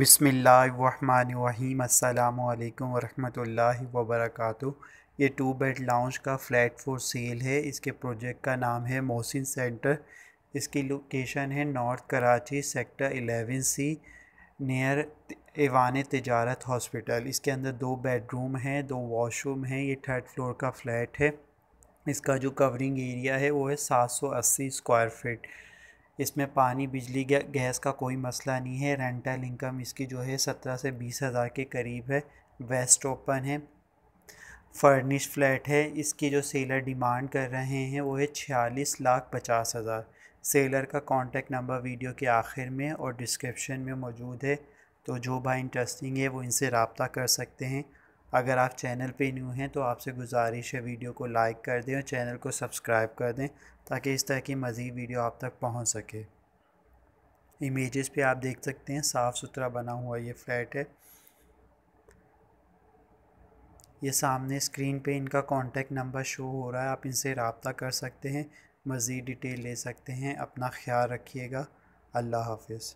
बिसमीम् अल्लाम वरहमतुल्लाहि वबरकू ये टू बेड लाउंज का फ्लैट फॉर सेल है इसके प्रोजेक्ट का नाम है मोहसिन सेंटर इसकी लोकेशन है north Karachi sector eleven C near Aiwan Tijarat hospital इसके अंदर दो बेडरूम हैं दो वॉशरूम हैं ये थर्ड फ्लोर का फ्लैट है इसका जो कवरिंग एरिया है वो है सात सौ अस्सी स्क्वायर फीट इसमें पानी बिजली गैस का कोई मसला नहीं है रेंटल इनकम इसकी जो है सत्रह से बीस हज़ार के करीब है वेस्ट ओपन है फर्निश फ्लैट है इसकी जो सेलर डिमांड कर रहे हैं वो है छियालीस लाख पचास हज़ार सेलर का कांटेक्ट नंबर वीडियो के आखिर में और डिस्क्रिप्शन में मौजूद है तो जो भाई इंटरेस्टिंग है वो इनसे रबता कर सकते हैं अगर आप चैनल पे न्यू हैं तो आपसे गुजारिश है वीडियो को लाइक कर दें और चैनल को सब्सक्राइब कर दें ताकि इस तरह की मज़ीद वीडियो आप तक पहुंच सके इमेजेस पे आप देख सकते हैं साफ़ सुथरा बना हुआ ये फ्लैट है ये सामने स्क्रीन पे इनका कांटेक्ट नंबर शो हो रहा है आप इनसे रबता कर सकते हैं मज़ीद डिटेल ले सकते हैं अपना ख्याल रखिएगा अल्लाह हाफिज़